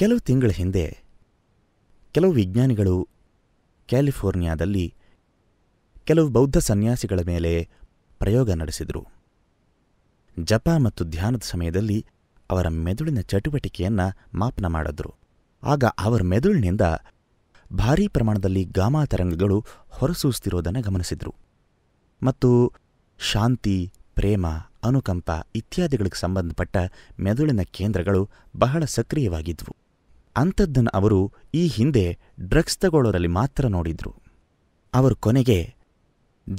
ಕೆಲವು ತಿಂಗಳ ಹಿಂದೆ ಕೆಲವು ವಿಜ್ಞಾನಿಗಳು ಕ್ಯಾಲಿಫೋರ್ನಿಯಾದಲ್ಲಿ ಕೆಲವು ಬೌದ್ಧ ಸನ್ಯಾಸಿಗಳ ಮೇಲೆ ಪ್ರಯೋಗ ನಡೆಸಿದರು ಜಪ ಮತ್ತು ಧ್ಯಾನದ ಸಮಯದಲ್ಲಿ ಅವರ ಮೆದುಳಿನ ಚಟುವಟಿಕೆಯನ್ನು ಮಾಪನ ಮಾಡಿದ್ರು ಆಗ ಅವರ ಮೆದುಳಿನಿಂದ ಭಾರೀ ಪ್ರಮಾಣದಲ್ಲಿ ಗಾಮಾ ತರಂಗಗಳು ಹೊರಸೂಸ್ತಿರೋದನ್ನು ಗಮನಿಸಿದರು ಮತ್ತು ಶಾಂತಿ ಪ್ರೇಮ ಅನುಕಂಪ ಇತ್ಯಾದಿಗಳಿಗೆ ಸಂಬಂಧಪಟ್ಟ ಮೆದುಳಿನ ಕೇಂದ್ರಗಳು ಬಹಳ ಸಕ್ರಿಯವಾಗಿದ್ವು ಅಂಥದ್ದನ್ನು ಅವರು ಈ ಹಿಂದೆ ಡ್ರಗ್ಸ್ ತಗೊಳ್ಳೋರಲ್ಲಿ ಮಾತ್ರ ನೋಡಿದ್ರು ಅವರು ಕೊನೆಗೆ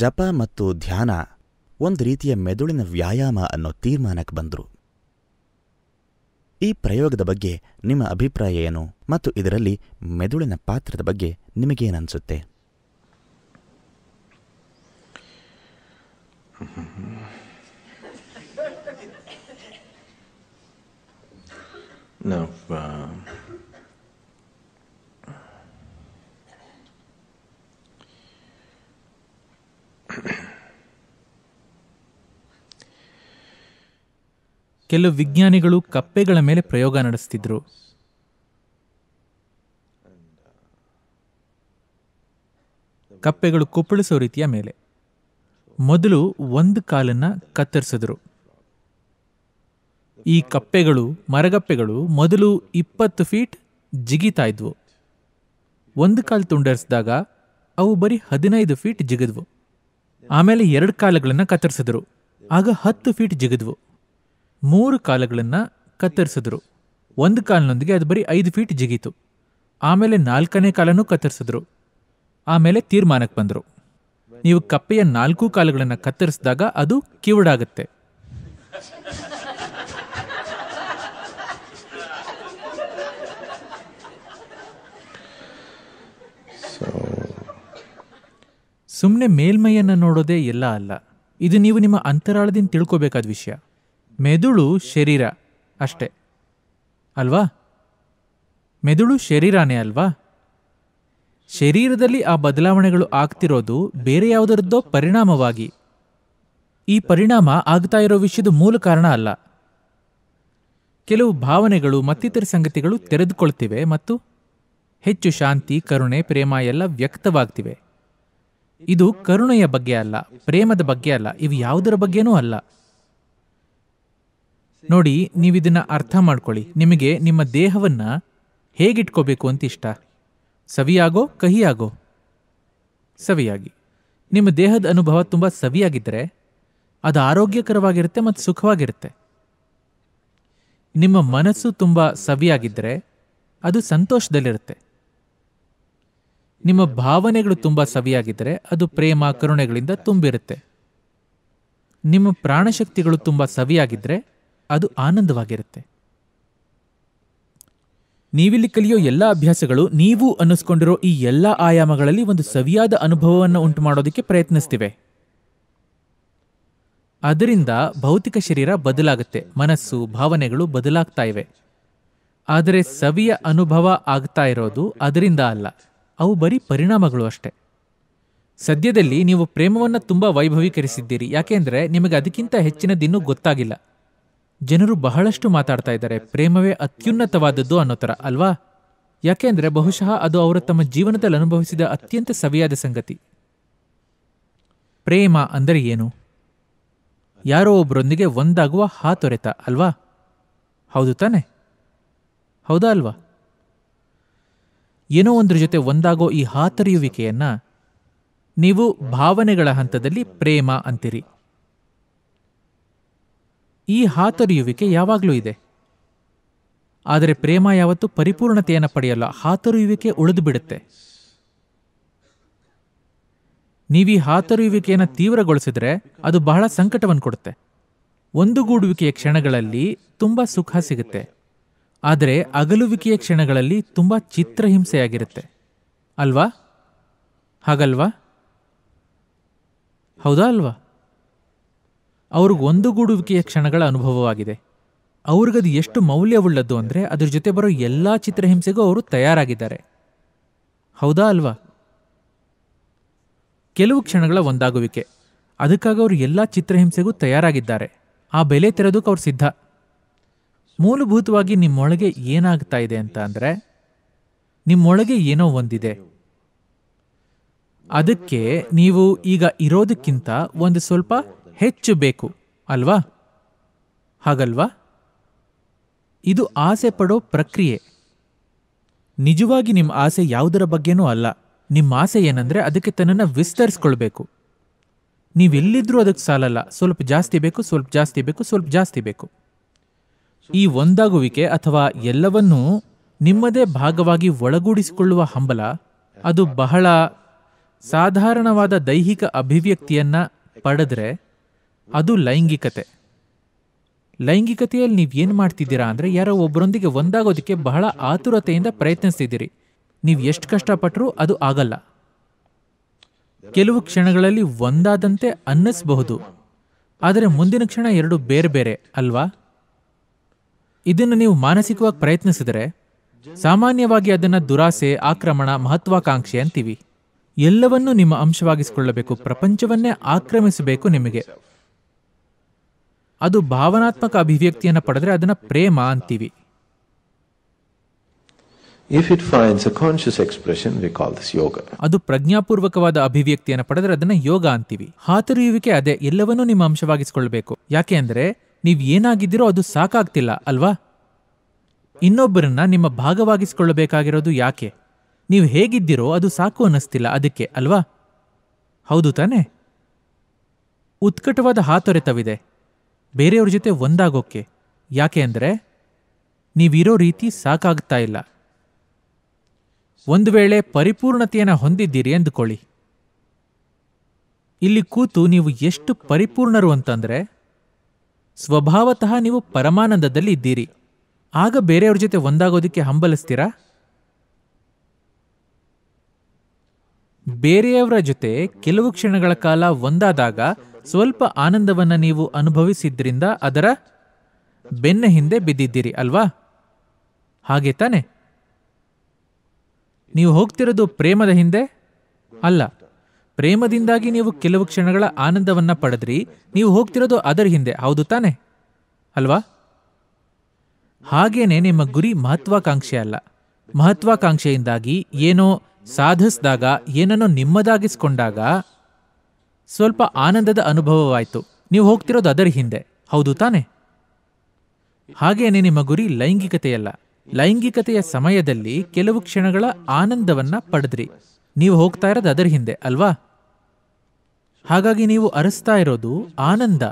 ಜಪ ಮತ್ತು ಧ್ಯಾನ ಒಂದು ರೀತಿಯ ಮೆದುಳಿನ ವ್ಯಾಯಾಮ ಅನ್ನೋ ತೀರ್ಮಾನಕ್ಕೆ ಬಂದರು ಈ ಪ್ರಯೋಗದ ಬಗ್ಗೆ ನಿಮ್ಮ ಅಭಿಪ್ರಾಯ ಏನು ಮತ್ತು ಇದರಲ್ಲಿ ಮೆದುಳಿನ ಪಾತ್ರದ ಬಗ್ಗೆ ನಿಮಗೇನನ್ಸುತ್ತೆ ನಾವು uh, ಕೆಲವು ವಿಜ್ಞಾನಿಗಳು ಕಪ್ಪೆಗಳ ಮೇಲೆ ಪ್ರಯೋಗ ನಡೆಸ್ತಿದ್ರು ಕಪ್ಪೆಗಳು ಕುಪ್ಪಳಿಸೋ ರೀತಿಯ ಮೇಲೆ ಮೊದಲು ಒಂದು ಕಾಲನ್ನ ಕತ್ತರಿಸಿದ್ರು ಈ ಕಪ್ಪೆಗಳು ಮರಗಪ್ಪೆಗಳು ಮೊದಲು ಇಪ್ಪತ್ತು ಫೀಟ್ ಜಿಗಿತಾ ಇದ್ವು ಒಂದು ಕಾಲು ತುಂಡರಿಸಿದಾಗ ಅವು ಬರೀ ಹದಿನೈದು ಫೀಟ್ ಜಿಗಿದ್ವು ಆಮೇಲೆ ಎರಡು ಕಾಲುಗಳನ್ನ ಕತ್ತರಿಸಿದ್ರು ಆಗ ಹತ್ತು ಫೀಟ್ ಜಿಗಿದ್ವು ಮೂರು ಕಾಲಗಳನ್ನು ಕತ್ತರಿಸಿದ್ರು ಒಂದು ಕಾಲಿನೊಂದಿಗೆ ಅದು ಬರೀ ಐದು ಫೀಟ್ ಜಿಗಿತು ಆಮೇಲೆ ನಾಲ್ಕನೇ ಕಾಲನೂ ಕತ್ತರಿಸಿದ್ರು ಆಮೇಲೆ ತೀರ್ಮಾನಕ್ಕೆ ಬಂದರು ನೀವು ಕಪ್ಪೆಯ ನಾಲ್ಕು ಕಾಲುಗಳನ್ನು ಕತ್ತರಿಸಿದಾಗ ಅದು ಕಿವುಡಾಗುತ್ತೆ ಸುಮ್ಮನೆ ಮೇಲ್ಮೈಯನ್ನು ನೋಡೋದೇ ಎಲ್ಲ ಅಲ್ಲ ಇದು ನೀವು ನಿಮ್ಮ ಅಂತರಾಳದಿಂದ ತಿಳ್ಕೋಬೇಕಾದ ವಿಷಯ ಮೆದುಳು ಶರೀರ ಅಷ್ಟೆ ಅಲ್ವಾ ಮೆದುಳು ಶರೀರನೇ ಅಲ್ವಾ ಶರೀರದಲ್ಲಿ ಆ ಬದಲಾವಣೆಗಳು ಆಗ್ತಿರೋದು ಬೇರೆ ಯಾವುದರದ್ದೋ ಪರಿಣಾಮವಾಗಿ ಈ ಪರಿಣಾಮ ಆಗ್ತಾ ಇರೋ ವಿಷಯದ ಮೂಲ ಕಾರಣ ಅಲ್ಲ ಕೆಲವು ಭಾವನೆಗಳು ಮತ್ತಿತರ ಸಂಗತಿಗಳು ತೆರೆದುಕೊಳ್ತಿವೆ ಮತ್ತು ಹೆಚ್ಚು ಶಾಂತಿ ಕರುಣೆ ಪ್ರೇಮ ಎಲ್ಲ ವ್ಯಕ್ತವಾಗ್ತಿವೆ ಇದು ಕರುಣೆಯ ಬಗ್ಗೆ ಅಲ್ಲ ಪ್ರೇಮದ ಬಗ್ಗೆ ಅಲ್ಲ ಇವು ಯಾವುದರ ಬಗ್ಗೆನೂ ಅಲ್ಲ ನೋಡಿ ನೀವು ಇದನ್ನ ಅರ್ಥ ಮಾಡ್ಕೊಳ್ಳಿ ನಿಮಗೆ ನಿಮ್ಮ ದೇಹವನ್ನ ಹೇಗಿಟ್ಕೋಬೇಕು ಅಂತ ಇಷ್ಟ ಸವಿಯಾಗೋ ಕಹಿಯಾಗೋ ಸವಿಯಾಗಿ ನಿಮ್ಮ ದೇಹದ ಅನುಭವ ತುಂಬ ಸವಿಯಾಗಿದ್ದರೆ ಅದು ಆರೋಗ್ಯಕರವಾಗಿರುತ್ತೆ ಮತ್ತು ಸುಖವಾಗಿರುತ್ತೆ ನಿಮ್ಮ ಮನಸ್ಸು ತುಂಬ ಸವಿಯಾಗಿದ್ದರೆ ಅದು ಸಂತೋಷದಲ್ಲಿರುತ್ತೆ ನಿಮ್ಮ ಭಾವನೆಗಳು ತುಂಬ ಸವಿಯಾಗಿದ್ದರೆ ಅದು ಪ್ರೇಮ ಕರುಣೆಗಳಿಂದ ತುಂಬಿರುತ್ತೆ ನಿಮ್ಮ ಪ್ರಾಣಶಕ್ತಿಗಳು ತುಂಬ ಸವಿಯಾಗಿದ್ದರೆ ಅದು ಆನಂದವಾಗಿರುತ್ತೆ ನೀವಿಲ್ಲಿ ಕಲಿಯೋ ಎಲ್ಲ ಅಭ್ಯಾಸಗಳು ನೀವು ಅನ್ನಿಸ್ಕೊಂಡಿರೋ ಈ ಎಲ್ಲ ಆಯಾಮಗಳಲ್ಲಿ ಒಂದು ಸವಿಯಾದ ಅನುಭವವನ್ನು ಉಂಟು ಮಾಡೋದಕ್ಕೆ ಪ್ರಯತ್ನಿಸ್ತಿವೆ ಅದರಿಂದ ಭೌತಿಕ ಶರೀರ ಬದಲಾಗುತ್ತೆ ಮನಸ್ಸು ಭಾವನೆಗಳು ಬದಲಾಗ್ತಾ ಇವೆ ಆದರೆ ಸವಿಯ ಅನುಭವ ಆಗ್ತಾ ಇರೋದು ಅದರಿಂದ ಅಲ್ಲ ಅವು ಬರೀ ಪರಿಣಾಮಗಳು ಅಷ್ಟೆ ಸದ್ಯದಲ್ಲಿ ನೀವು ಪ್ರೇಮವನ್ನು ತುಂಬ ವೈಭವೀಕರಿಸಿದ್ದೀರಿ ಯಾಕೆಂದರೆ ನಿಮಗೆ ಅದಕ್ಕಿಂತ ಹೆಚ್ಚಿನದಿನ್ನೂ ಗೊತ್ತಾಗಿಲ್ಲ ಜನರು ಬಹಳಷ್ಟು ಮಾತಾಡ್ತಾ ಇದ್ದಾರೆ ಪ್ರೇಮವೇ ಅತ್ಯುನ್ನತವಾದದ್ದು ಅನ್ನೋ ಥರ ಅಲ್ವಾ ಯಾಕೆಂದರೆ ಬಹುಶಃ ಅದು ಅವರು ತಮ್ಮ ಜೀವನದಲ್ಲಿ ಅನುಭವಿಸಿದ ಅತ್ಯಂತ ಸವಿಯಾದ ಸಂಗತಿ ಪ್ರೇಮ ಅಂದರೆ ಏನು ಯಾರೋ ಒಬ್ಬರೊಂದಿಗೆ ಒಂದಾಗುವ ಹಾತೊರೆತ ಅಲ್ವಾ ಹೌದು ತಾನೆ ಹೌದಾ ಅಲ್ವಾ ಏನೋ ಒಂದ್ರ ಜೊತೆ ಒಂದಾಗೋ ಈ ಹಾತರಿಯುವಿಕೆಯನ್ನ ನೀವು ಭಾವನೆಗಳ ಹಂತದಲ್ಲಿ ಪ್ರೇಮ ಅಂತೀರಿ ಈ ಹಾತೊರೆಯುವಿಕೆ ಯಾವಾಗಲೂ ಇದೆ ಆದರೆ ಪ್ರೇಮ ಯಾವತ್ತೂ ಪರಿಪೂರ್ಣತೆಯನ್ನು ಪಡೆಯಲ್ಲ ಹಾತೊರೆಯುವಿಕೆ ಉಳಿದು ಬಿಡುತ್ತೆ ನೀವೀ ಹಾತೊರೆಯುವಿಕೆಯನ್ನು ತೀವ್ರಗೊಳಿಸಿದ್ರೆ ಅದು ಬಹಳ ಸಂಕಟವನ್ನು ಕೊಡುತ್ತೆ ಒಂದುಗೂಡುವಿಕೆಯ ಕ್ಷಣಗಳಲ್ಲಿ ತುಂಬ ಸುಖ ಸಿಗುತ್ತೆ ಆದರೆ ಅಗಲುವಿಕೆಯ ಕ್ಷಣಗಳಲ್ಲಿ ತುಂಬ ಚಿತ್ರಹಿಂಸೆಯಾಗಿರುತ್ತೆ ಅಲ್ವಾ ಹಾಗಲ್ವಾ ಹೌದಾ ಅಲ್ವಾ ಅವ್ರಿಗೆ ಒಂದುಗೂಡುವಿಕೆಯ ಕ್ಷಣಗಳ ಅನುಭವವಾಗಿದೆ ಅವ್ರಿಗದು ಎಷ್ಟು ಮೌಲ್ಯವುಳ್ಳದ್ದು ಅಂದರೆ ಅದ್ರ ಜೊತೆ ಬರೋ ಎಲ್ಲ ಚಿತ್ರಹಿಂಸೆಗೂ ಅವರು ತಯಾರಾಗಿದ್ದಾರೆ ಹೌದಾ ಅಲ್ವಾ ಕೆಲವು ಕ್ಷಣಗಳ ಒಂದಾಗುವಿಕೆ ಅದಕ್ಕಾಗಿ ಅವರು ಎಲ್ಲ ಚಿತ್ರಹಿಂಸೆಗೂ ತಯಾರಾಗಿದ್ದಾರೆ ಆ ಬೆಲೆ ತೆರೋದಕ್ಕೆ ಅವ್ರು ಸಿದ್ಧ ಮೂಲಭೂತವಾಗಿ ನಿಮ್ಮೊಳಗೆ ಏನಾಗ್ತಾ ಇದೆ ಅಂತ ಅಂದರೆ ನಿಮ್ಮೊಳಗೆ ಏನೋ ಒಂದಿದೆ ಅದಕ್ಕೆ ನೀವು ಈಗ ಇರೋದಕ್ಕಿಂತ ಒಂದು ಸ್ವಲ್ಪ ಹೆಚ್ಚು ಬೇಕು ಅಲ್ವಾ ಹಾಗಲ್ವಾ ಇದು ಆಸೆ ಪಡೋ ಪ್ರಕ್ರಿಯೆ ನಿಜವಾಗಿ ನಿಮ್ಮ ಆಸೆ ಯಾವುದರ ಬಗ್ಗೆನೂ ಅಲ್ಲ ನಿಮ್ಮ ಆಸೆ ಏನಂದರೆ ಅದಕ್ಕೆ ತನ್ನನ್ನು ವಿಸ್ತರಿಸ್ಕೊಳ್ಬೇಕು ನೀವೆಲ್ಲಿದ್ರೂ ಅದಕ್ಕೆ ಸಾಲಲ್ಲ ಸ್ವಲ್ಪ ಜಾಸ್ತಿ ಬೇಕು ಸ್ವಲ್ಪ ಜಾಸ್ತಿ ಬೇಕು ಸ್ವಲ್ಪ ಜಾಸ್ತಿ ಬೇಕು ಈ ಒಂದಾಗುವಿಕೆ ಅಥವಾ ಎಲ್ಲವನ್ನೂ ನಿಮ್ಮದೇ ಭಾಗವಾಗಿ ಒಳಗೂಡಿಸಿಕೊಳ್ಳುವ ಹಂಬಲ ಅದು ಬಹಳ ಸಾಧಾರಣವಾದ ದೈಹಿಕ ಅಭಿವ್ಯಕ್ತಿಯನ್ನು ಪಡೆದ್ರೆ ಅದು ಲೈಂಗಿಕತೆ ಲೈಂಗಿಕತೆಯಲ್ಲಿ ನೀವು ಏನು ಮಾಡ್ತಿದ್ದೀರಾ ಅಂದರೆ ಯಾರೋ ಒಬ್ಬರೊಂದಿಗೆ ಒಂದಾಗೋದಕ್ಕೆ ಬಹಳ ಆತುರತೆಯಿಂದ ಪ್ರಯತ್ನಿಸ್ತಿದ್ದೀರಿ ನೀವು ಎಷ್ಟು ಕಷ್ಟಪಟ್ಟರೂ ಅದು ಆಗಲ್ಲ ಕೆಲವು ಕ್ಷಣಗಳಲ್ಲಿ ಒಂದಾದಂತೆ ಅನ್ನಿಸ್ಬಹುದು ಆದರೆ ಮುಂದಿನ ಕ್ಷಣ ಎರಡು ಬೇರೆ ಬೇರೆ ಅಲ್ವಾ ಇದನ್ನು ನೀವು ಮಾನಸಿಕವಾಗಿ ಪ್ರಯತ್ನಿಸಿದರೆ ಸಾಮಾನ್ಯವಾಗಿ ಅದನ್ನು ದುರಾಸೆ ಆಕ್ರಮಣ ಮಹತ್ವಾಕಾಂಕ್ಷೆ ಅಂತೀವಿ ಎಲ್ಲವನ್ನೂ ನಿಮ್ಮ ಅಂಶವಾಗಿಸಿಕೊಳ್ಳಬೇಕು ಪ್ರಪಂಚವನ್ನೇ ಆಕ್ರಮಿಸಬೇಕು ನಿಮಗೆ ಅದು ಭಾವನಾತ್ಮಕ ಅಭಿವ್ಯಕ್ತಿಯನ್ನು ಪಡೆದರೆ ಅದನ್ನು ಪ್ರೇಮ ಅಂತೀವಿ if it finds a conscious expression we call this yoga ಅದು ಪ್ರಜ್ಞಾಪೂರ್ವಕವಾದ ಅಭಿವ್ಯಕ್ತಿಯನ್ನು ಪಡೆದರೆ ಅದನ್ನ ಯೋಗ ಅಂತೀವಿ ಹಾತೊರೆಯುವಿಕೆ ಅದೇ ಎಲ್ಲವನ್ನೂ ನಿಮ್ಮ ಅಂಶವಾಗಿಸಿಕೊಳ್ಬೇಕು ಯಾಕೆ ಅಂದರೆ ನೀವು ಏನಾಗಿದ್ದೀರೋ ಅದು ಸಾಕಾಗ್ತಿಲ್ಲ ಅಲ್ವಾ ಇನ್ನೊಬ್ಬರನ್ನ ನಿಮ್ಮ ಭಾಗವಾಗಿಸಿಕೊಳ್ಳಬೇಕಾಗಿರೋದು ಯಾಕೆ ನೀವು ಹೇಗಿದ್ದೀರೋ ಅದು ಸಾಕು ಅನ್ನಿಸ್ತಿಲ್ಲ ಅದಕ್ಕೆ ಅಲ್ವಾ ಹೌದು ತಾನೆ ಉತ್ಕಟವಾದ ಹಾತೊರೆತವಿದೆ ಬೇರೆಯವ್ರ ಜೊತೆ ಒಂದಾಗೋಕೆ ಯಾಕೆ ಅಂದರೆ ನೀವಿರೋ ರೀತಿ ಸಾಕಾಗ್ತಾ ಇಲ್ಲ ಒಂದು ವೇಳೆ ಪರಿಪೂರ್ಣತೆಯನ್ನು ಹೊಂದಿದ್ದೀರಿ ಎಂದುಕೊಳ್ಳಿ ಇಲ್ಲಿ ಕೂತು ನೀವು ಎಷ್ಟು ಪರಿಪೂರ್ಣರು ಅಂತಂದರೆ ಸ್ವಭಾವತಃ ನೀವು ಪರಮಾನಂದದಲ್ಲಿ ಇದ್ದೀರಿ ಆಗ ಬೇರೆಯವ್ರ ಜೊತೆ ಒಂದಾಗೋದಕ್ಕೆ ಹಂಬಲಿಸ್ತೀರಾ ಬೇರೆಯವರ ಜೊತೆ ಕೆಲವು ಕ್ಷಣಗಳ ಕಾಲ ಒಂದಾದಾಗ ಸ್ವಲ್ಪ ಆನಂದವನ್ನು ನೀವು ಅನುಭವಿಸಿದ್ರಿಂದ ಅದರ ಬೆನ್ನ ಹಿಂದೆ ಬಿದ್ದಿದ್ದೀರಿ ಅಲ್ವಾ ಹಾಗೆ ತಾನೆ ನೀವು ಹೋಗ್ತಿರೋದು ಪ್ರೇಮದ ಹಿಂದೆ ಅಲ್ಲ ಪ್ರೇಮದಿಂದಾಗಿ ನೀವು ಕೆಲವು ಕ್ಷಣಗಳ ಆನಂದವನ್ನು ಪಡೆದ್ರಿ ನೀವು ಹೋಗ್ತಿರೋದು ಅದರ ಹಿಂದೆ ಹೌದು ತಾನೆ ಅಲ್ವಾ ಹಾಗೇನೆ ನಿಮ್ಮ ಗುರಿ ಮಹತ್ವಾಕಾಂಕ್ಷೆ ಅಲ್ಲ ಮಹತ್ವಾಕಾಂಕ್ಷೆಯಿಂದಾಗಿ ಏನೋ ಸಾಧಿಸಿದಾಗ ಏನನ್ನೋ ನಿಮ್ಮದಾಗಿಸ್ಕೊಂಡಾಗ ಸ್ವಲ್ಪ ಆನಂದದ ಅನುಭವವಾಯಿತು ನೀವು ಹೋಗ್ತಿರೋದು ಅದರ ಹಿಂದೆ ಹೌದು ತಾನೆ ಹಾಗೇನೆ ನಿಮ್ಮ ಗುರಿ ಲೈಂಗಿಕತೆಯಲ್ಲ ಲೈಂಗಿಕತೆಯ ಸಮಯದಲ್ಲಿ ಕೆಲವು ಕ್ಷಣಗಳ ಆನಂದವನ್ನ ಪಡೆದ್ರಿ ನೀವು ಹೋಗ್ತಾ ಇರೋದು ಅದರ ಹಿಂದೆ ಅಲ್ವಾ ಹಾಗಾಗಿ ನೀವು ಅರಸ್ತಾ ಇರೋದು ಆನಂದ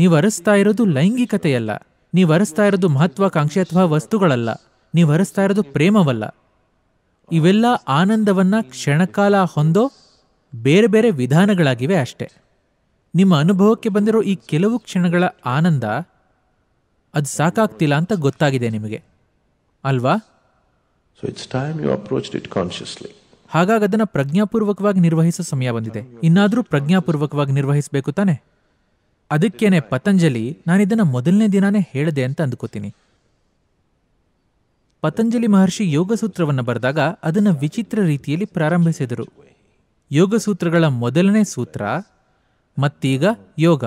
ನೀವು ಅರಸ್ತಾ ಇರೋದು ಲೈಂಗಿಕತೆಯಲ್ಲ ನೀವು ಅರಸ್ತಾ ಇರೋದು ಮಹತ್ವಾಕಾಂಕ್ಷೆ ಅಥವಾ ವಸ್ತುಗಳಲ್ಲ ನೀವು ಅರಸ್ತಾ ಇರೋದು ಪ್ರೇಮವಲ್ಲ ಇವೆಲ್ಲ ಆನಂದವನ್ನ ಕ್ಷಣಕಾಲ ಹೊಂದೋ ಬೇರೆ ಬೇರೆ ವಿಧಾನಗಳಾಗಿವೆ ಅಷ್ಟೆ ನಿಮ್ಮ ಅನುಭವಕ್ಕೆ ಬಂದಿರೋ ಈ ಕೆಲವು ಕ್ಷಣಗಳ ಆನಂದ ಅದು ಸಾಕಾಗ್ತಿಲ್ಲ ಅಂತ ಗೊತ್ತಾಗಿದೆ ನಿಮಗೆ ಅಲ್ವಾ so it's time you approach it consciously ಹಾಗಾಗಿ ಅದನ್ನು ಪ್ರಜ್ಞಾಪೂರ್ವಕವಾಗಿ ನಿರ್ವಹಿಸೋ ಸಮಯ ಬಂದಿದೆ ಇನ್ನಾದರೂ ಪ್ರಜ್ಞಾಪೂರ್ವಕವಾಗಿ ನಿರ್ವಹಿಸಬೇಕು ತಾನೆ ಅದಕ್ಕೇನೆ ಪತಂಜಲಿ ನಾನಿದನ್ನು ಮೊದಲನೇ ದಿನಾನೇ ಹೇಳಿದೆ ಅಂತ ಅಂದ್ಕೋತೀನಿ ಪತಂಜಲಿ ಮಹರ್ಷಿ ಯೋಗ ಸೂತ್ರವನ್ನು ಬರೆದಾಗ ಅದನ್ನು ವಿಚಿತ್ರ ರೀತಿಯಲ್ಲಿ ಪ್ರಾರಂಭಿಸಿದರು ಯೋಗ ಸೂತ್ರಗಳ ಮೊದಲನೇ ಸೂತ್ರ ಮತ್ತೀಗ ಯೋಗ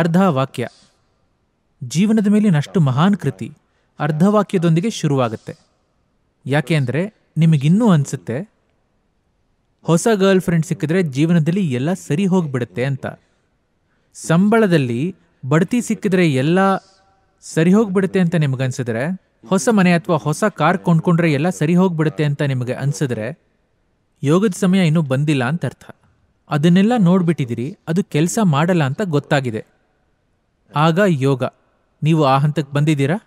ಅರ್ಧ ವಾಕ್ಯ ಜೀವನದ ಅಷ್ಟು ಮಹಾನ್ ಕೃತಿ ಅರ್ಧ ವಾಕ್ಯದೊಂದಿಗೆ ಶುರುವಾಗುತ್ತೆ ಯಾಕೆ ಅಂದರೆ ನಿಮಗಿನ್ನೂ ಅನಿಸುತ್ತೆ ಹೊಸ ಗರ್ಲ್ ಫ್ರೆಂಡ್ ಸಿಕ್ಕಿದ್ರೆ ಜೀವನದಲ್ಲಿ ಎಲ್ಲ ಸರಿ ಹೋಗಿಬಿಡುತ್ತೆ ಅಂತ ಸಂಬಳದಲ್ಲಿ ಬಡ್ತಿ ಸಿಕ್ಕಿದ್ರೆ ಎಲ್ಲ ಸರಿ ಹೋಗಿಬಿಡುತ್ತೆ ಅಂತ ನಿಮಗನ್ಸಿದ್ರೆ ಹೊಸ ಮನೆ ಅಥವಾ ಹೊಸ ಕಾರ್ ಕೊಂಡ್ಕೊಂಡ್ರೆ ಎಲ್ಲ ಸರಿ ಹೋಗ್ಬಿಡುತ್ತೆ ಅಂತ ನಿಮಗೆ ಅನ್ಸಿದ್ರೆ ಯೋಗದ ಸಮಯ ಇನ್ನೂ ಬಂದಿಲ್ಲ ಅಂತ ಅರ್ಥ ಅದನ್ನೆಲ್ಲ ನೋಡ್ಬಿಟ್ಟಿದ್ದೀರಿ ಅದು ಕೆಲಸ ಮಾಡಲ್ಲ ಅಂತ ಗೊತ್ತಾಗಿದೆ ಆಗ ಯೋಗ ನೀವು ಆ ಹಂತಕ್ಕೆ ಬಂದಿದ್ದೀರಾ